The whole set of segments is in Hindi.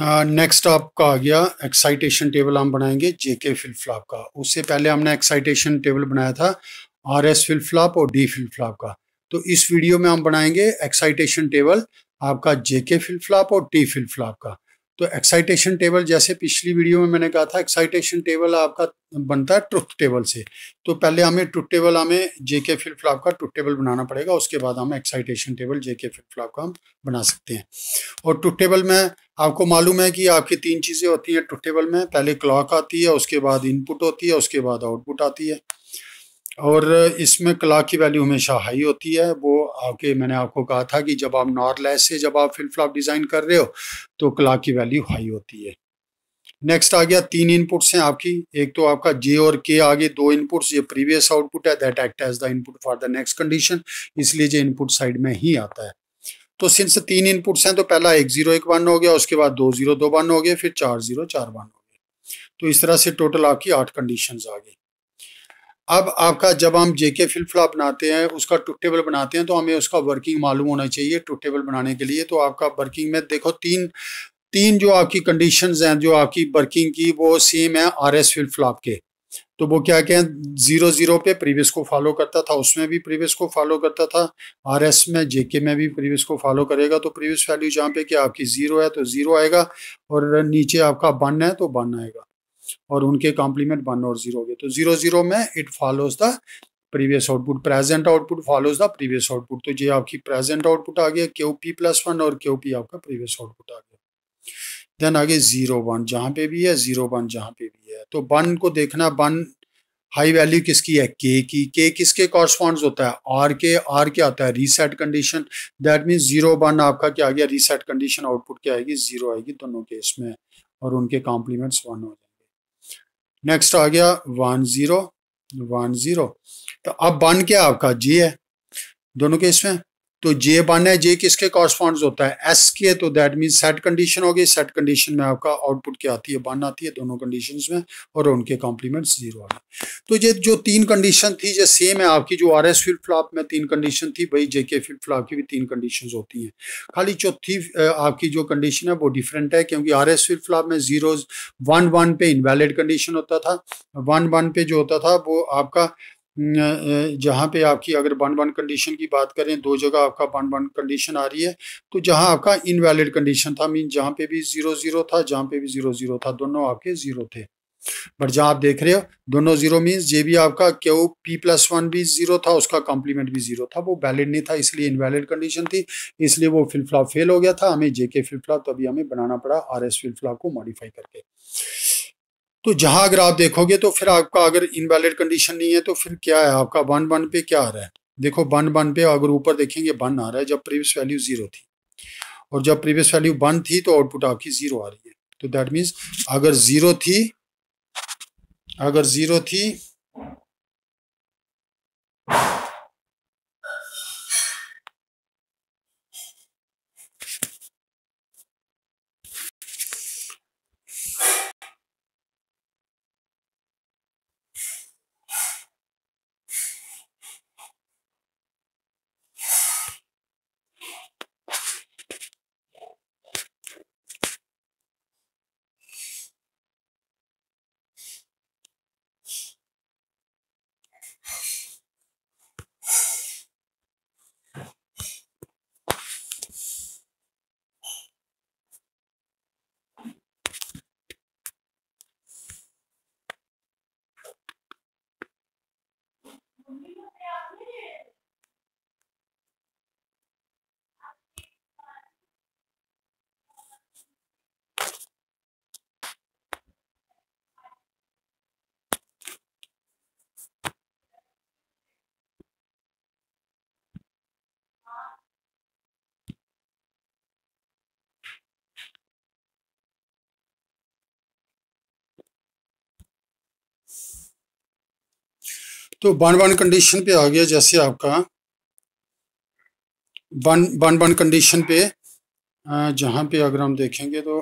नेक्स्ट uh, आपका आ गया एक्साइटेशन टेबल हम बनाएंगे जेके फिल फ्लाप का उससे पहले हमने एक्साइटेशन टेबल बनाया था आर एस फिल फ्लाप और डी फिल फ्लाप का तो इस वीडियो में हम बनाएंगे एक्साइटेशन टेबल आपका जेके फिल फ्लाप और टी फिल फ्लाप का तो एक्साइटेशन टेबल जैसे पिछली वीडियो में मैंने कहा था एक्साइटेशन टेबल आपका बनता है ट्रुथ टेबल से तो पहले हमें ट्रुथ टेबल हमें जेके फिल फ्लॉप का ट्रुथ टेबल बनाना पड़ेगा उसके बाद हम excitation table JK flip flop का हम बना सकते हैं और ट्रुथ टेबल में आपको मालूम है कि आपकी तीन चीज़ें होती हैं ट्रुथ टेबल में पहले क्लॉक आती है उसके बाद इनपुट होती है उसके बाद आउटपुट आती है और इसमें क्लाक की वैल्यू हमेशा हाई होती है वो आके मैंने आपको कहा था कि जब आप नॉर्लेस से जब आप फिल फ्लॉप डिज़ाइन कर रहे हो तो क्लाक की वैल्यू हाई होती है नेक्स्ट आ गया तीन इनपुट्स हैं आपकी एक तो आपका जे और के आगे दो इनपुट्स ये प्रीवियस आउटपुट है that act as the input for the next condition इसलिए जो इनपुट साइड में ही आता है तो सिंस तीन इनपुट्स हैं तो पहला एक जीरो एक वन हो गया उसके बाद दो जीरो दो वन हो गए फिर चार जीरो चार वन हो गए तो इस तरह से टोटल आपकी आठ कंडीशन आ गई अब आपका जब हम जेके फ्लिप फ्लॉप बनाते हैं उसका टू टेबल बनाते हैं तो हमें उसका वर्किंग मालूम होना चाहिए टू टेबल बनाने के लिए तो आपका वर्किंग में देखो तीन तीन जो आपकी कंडीशन हैं जो आपकी वर्किंग की वो सेम है आर एस फ्लिप फ्लॉप के तो वो क्या कहें जीरो जीरो पे प्रीवियस को फॉलो करता था उसमें भी प्रीवियस को फॉलो करता था आर एस में जेके में भी प्रीवियस को फॉलो करेगा तो प्रीवियस वैल्यू जहाँ पे कि आपकी ज़ीरो है तो ज़ीरो आएगा और नीचे आपका वन है तो वन आएगा और उनके कॉम्प्लीमेंट वन और जीरो गए तो जीरो जीरो में it follows the previous output present output follows the previous output तो ये आपकी प्रेजेंट आउटपुट आ गया क्यू पी प्लस वन और क्यू पी आपका प्रीवियस आउटपुट आ गया देन आगे जीरो वन जहाँ पे भी है जीरो वन जहाँ पे भी है तो वन को देखना वन हाई वैल्यू किसकी है के की के किसके कॉरस्पॉन्ड होता है आर के आर क्या आता है reset condition that means zero one आपका क्या आ गया रीसेट कंडीशन आउटपुट क्या आएगी जीरो आएगी दोनों केस में और उनके कॉम्प्लीमेंट्स वन हो जाए नेक्स्ट आ गया वन ज़ीरो वन ज़ीरो तो अब बन क्या आपका जी है दोनों केस में तो जे वन है जे किसके कॉरस्पॉन्ड होता है एस के तो दैट मीन सेट कंडीशन होगी सेट कंडीशन में आपका आउटपुट क्या आती है वन आती है दोनों कंडीशंस में और उनके कॉम्प्लीमेंट्स जीरो आ गए तो ये जो तीन कंडीशन थी ये सेम है आपकी जो आर एस फ्लिप फ्लॉप में तीन कंडीशन थी भाई जे के फ्लिप फ्लॉप की भी तीन कंडीशन होती हैं खाली चौथी आपकी जो कंडीशन है वो डिफरेंट है क्योंकि आर एस फ्लिप फ्लॉप में जीरो वन वन पे इनवैलिड कंडीशन होता था वन वन पे जो होता था वो आपका जहाँ पे आपकी अगर वन वन कंडीशन की बात करें दो जगह आपका वन वन कंडीशन आ रही है तो जहाँ आपका इनवैलिड कंडीशन था मीन जहाँ पे भी ज़ीरो ज़ीरो था जहाँ पे भी ज़ीरो ज़ीरो था दोनों आपके ज़ीरो थे बट जहाँ आप देख रहे हो दोनों ज़ीरो मीन्स ये भी आपका क्यू पी प्लस वन भी ज़ीरो था उसका कॉम्प्लीमेंट भी ज़ीरो था वो वैलिड नहीं था इसलिए इनवैलिड कंडीशन थी इसलिए वो फिलफिला फेल हो गया था हमें जे के फिलफिला फ्लॉप तभी हमें बनाना पड़ा आर एस फिलफिला को मॉडिफाई करके तो जहां अगर आप देखोगे तो फिर आपका अगर इनवैलिड कंडीशन नहीं है तो फिर क्या है आपका वन वन पे क्या आ रहा है देखो वन वन पे अगर ऊपर देखेंगे वन आ रहा है जब प्रीवियस वैल्यू जीरो थी और जब प्रीवियस वैल्यू वन थी तो आउटपुट आपकी जीरो आ रही है तो दैट मीन्स अगर जीरो थी अगर जीरो थी तो वन वन कंडीशन पे आ गया जैसे आपका वन वन वन कंडीशन पे जहां पे अगर हम देखेंगे तो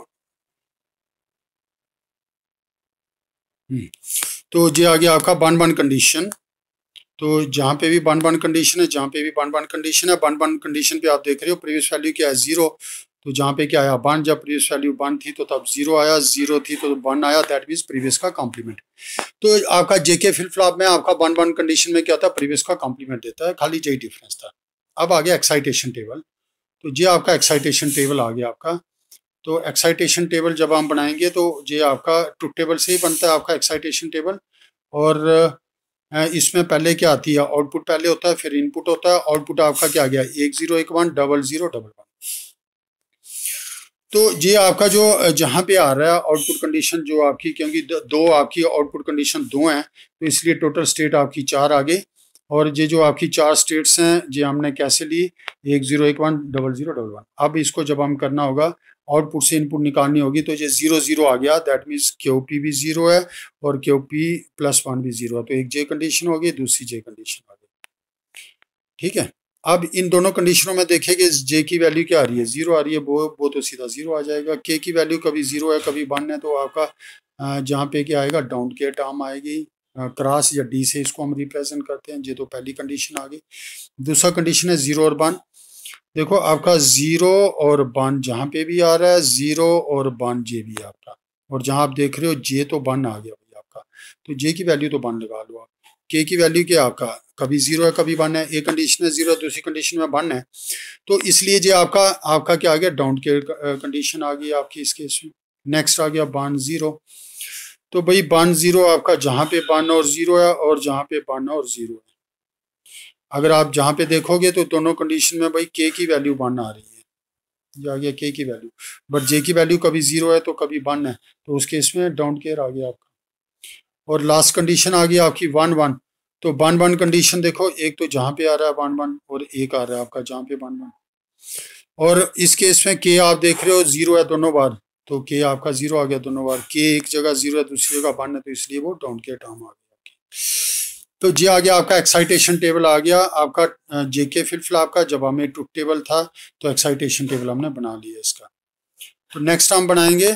हम्म, तो ये आ गया आपका वन वन कंडीशन तो जहां पे भी वन वन कंडीशन है जहां पे भी वन वन कंडीशन है वन वन कंडीशन पे आप देख रहे हो प्रीवियस वैल्यू क्या है जीरो तो जहाँ पे क्या आया वन जब प्रीवियस वैल्यू वन थी तो तब जीरो आया जीरो थी तो वन आया दैट मीन्स प्रीवियस का कॉम्प्लीमेंट तो आपका जेके फिल फ्लॉप में आपका वन वन कंडीशन में क्या था प्रीवियस का कॉम्प्लीमेंट देता है खाली यही डिफरेंस था अब आ गया एक्साइटेशन टेबल तो ये आपका एक्साइटेशन टेबल आ गया आपका तो एक्साइटेशन टेबल जब हम बनाएंगे तो ये आपका टू टेबल से ही बनता है आपका एक्साइटेशन टेबल और इसमें पहले क्या आती है आउटपुट पहले होता है फिर इनपुट होता है आउटपुट आपका क्या आ गया एक जीरो एक one double zero double one तो ये आपका जो जहाँ पे आ रहा है आउटपुट कंडीशन जो आपकी क्योंकि दो आपकी आउटपुट कंडीशन दो हैं तो इसलिए टोटल स्टेट आपकी चार आ गई और ये जो आपकी चार स्टेट्स हैं ये हमने कैसे ली एक जीरो एक one double zero double one अब इसको जब हम करना होगा आउटपुट से इनपुट निकालनी होगी तो ये जीरो जीरो आ गया दैट मीन्स क्यू पी भी जीरो है और क्यू पी प्लस वन भी जीरो है तो एक जे कंडीशन होगी दूसरी जे कंडीशन आ गई ठीक है अब इन दोनों कंडीशनों में देखें कि जे की वैल्यू क्या आ रही है ज़ीरो आ रही है वो वो तो सीधा ज़ीरो आ जाएगा के की वैल्यू कभी ज़ीरो है कभी वन है तो आपका जहाँ पे क्या आएगा डाउन के टर्म आएगी क्रॉस या डी से इसको हम रिप्रेजेंट करते हैं ये तो पहली कंडीशन आ गई दूसरा कंडीशन है ज़ीरो और वन देखो आपका ज़ीरो और वन जहाँ पे भी आ रहा है ज़ीरो और वन जे भी आपका और जहाँ आप देख रहे हो जे तो वन आ गया भाई आपका तो जे की वैल्यू तो वन लगा लो आप के की वैल्यू क्या आपका कभी जीरो है कभी वन है एक कंडीशन में जीरो दूसरी कंडीशन में वन है तो इसलिए ये आपका आपका क्या आ गया डाउन केयर कंडीशन आ गई आपकी इस केस में नेक्स्ट आ गया बान जीरो तो भाई बान जीरो आपका जहाँ पे बान और जीरो है और जहां पे बान और जीरो है अगर आप जहाँ पे देखोगे तो दोनों कंडीशन में भाई के की वैल्यू वन आ रही है ये आ गया के की वैल्यू बट जे की वैल्यू कभी जीरो है तो कभी वन है तो उस केस में डाउन केयर आ गया आपका और लास्ट कंडीशन आ गई आपकी वन वन तो वन वन कंडीशन देखो एक तो जहां पे आ रहा है वन वन और एक आ रहा है आपका जहां पे वन वन और इस केस में के आप देख रहे हो जीरो है दोनों बार तो के आपका जीरो आ गया दोनों बार के एक जगह जीरो है दूसरी जगह वन है तो इसलिए वो डाउन के टर्म आ गया तो जी आ गया आपका एक्साइटेशन टेबल आ गया आपका जेके फिलफिल आपका जब हमें टूट टेबल था तो एक्साइटेशन टेबल हमने बना लिया इसका तो नेक्स्ट हम बनाएंगे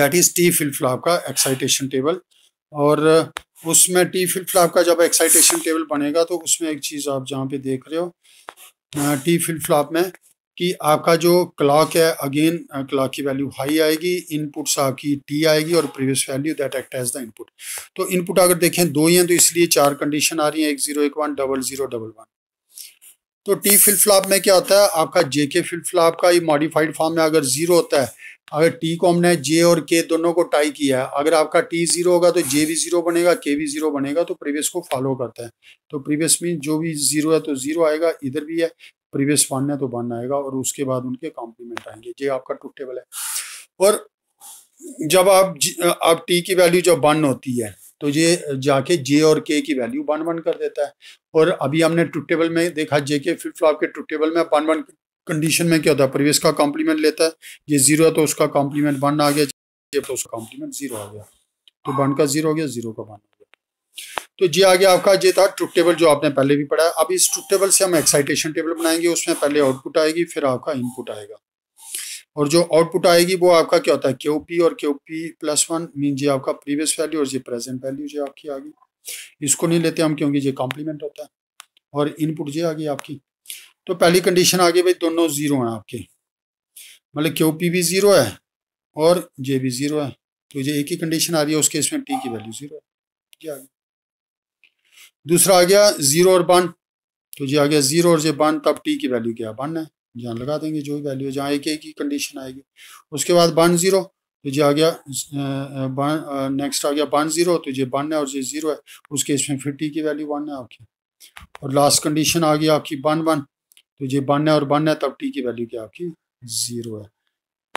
दैट इज टी फिलफिल का एक्साइटेशन टेबल और उसमें टी फ्लिप फ्लॉप का जब एक्साइटेशन टेबल बनेगा तो उसमें एक चीज़ आप जहाँ पे देख रहे हो टी फ्लिप फ्लॉप में कि आपका जो क्लॉक है अगेन क्लॉक की वैल्यू हाई आएगी इनपुट्स आपकी टी आएगी और previous value that act as the input तो इनपुट अगर देखें दो ही हैं तो इसलिए चार कंडीशन आ रही हैं एक जीरो एक one double zero double one तो टी फिल फ्लाप में क्या होता है आपका जे के फिल फ्लाप का ये मॉडिफाइड फॉर्म में अगर जीरो होता है अगर टी को हमने जे और के दोनों को टाई किया है अगर आपका टी जीरो होगा तो जे भी जीरो बनेगा के भी जीरो बनेगा तो प्रीवियस को फॉलो करता तो है तो प्रीवियस मीन जो भी जीरो है तो जीरो आएगा इधर भी है प्रीवियस वन है तो वन आएगा और उसके बाद उनके कॉम्प्लीमेंट आएंगे जे आपका टूटेबल है और जब आप आप टी की वैल्यू जब वन होती है तो ये जाके जे और के की वैल्यू वन वन कर देता है और अभी हमने ट्रुटेबल टेबल में देखा जे के फ्लिप फ्लॉप के ट्रुथ टेबल में वन वन कंडीशन में क्या होता है प्रीवियस का कॉम्प्लीमेंट लेता है ये जीरो है तो उसका कॉम्प्लीमेंट वन आ गया जे तो उसका कॉम्प्लीमेंट जीरो आ गया तो वन का जीरो हो गया जीरो का वन हो गया तो ये आ गया आपका ये था ट्रुट टेबल जो आपने पहले भी पढ़ा अब इस ट्रुटेबल टेबल से हम एक्साइटेशन टेबल बनाएंगे उसमें पहले आउटपुट आएगी फिर आपका इनपुट आएगा और जो आउटपुट आएगी वो आपका क्या होता है क्यू पी और Q P plus one mean ये आपका प्रीवियस वैल्यू और ये प्रेजेंट वैल्यू जो आपकी आ गई इसको नहीं लेते हम क्योंकि ये कॉम्प्लीमेंट होता है और इनपुट जो आ गई आपकी तो पहली कंडीशन आ गई भाई दोनों ज़ीरो हैं आपके मतलब क्यू पी भी ज़ीरो है और जे भी ज़ीरो है तो ये एक ही कंडीशन आ रही है उसके इसमें टी की वैल्यू ज़ीरो है आ दूसरा आ गया ज़ीरो और वन तो ये आ गया ज़ीरो और जे वन तब टी की वैल्यू क्या वन है यहाँ लगा देंगे जो भी वैल्यू जहाँ एक एक की कंडीशन आएगी उसके बाद वन जीरो तो ये आ गया नेक्स्ट आ गया वन जीरो तो ये वन है और ये जीरो है उसके इसमें फिर टी की वैल्यू वन है आपकी और लास्ट कंडीशन आ गई आपकी वन वन तो ये वन है और वन है तब टी की वैल्यू क्या आपकी ज़ीरो है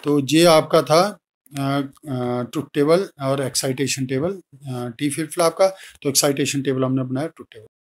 तो ये आपका था ट्रुथ टेबल और excitation table T flip flop का तो एक्साइटेशन टेबल हमने बनाया ट्रुथ टेबल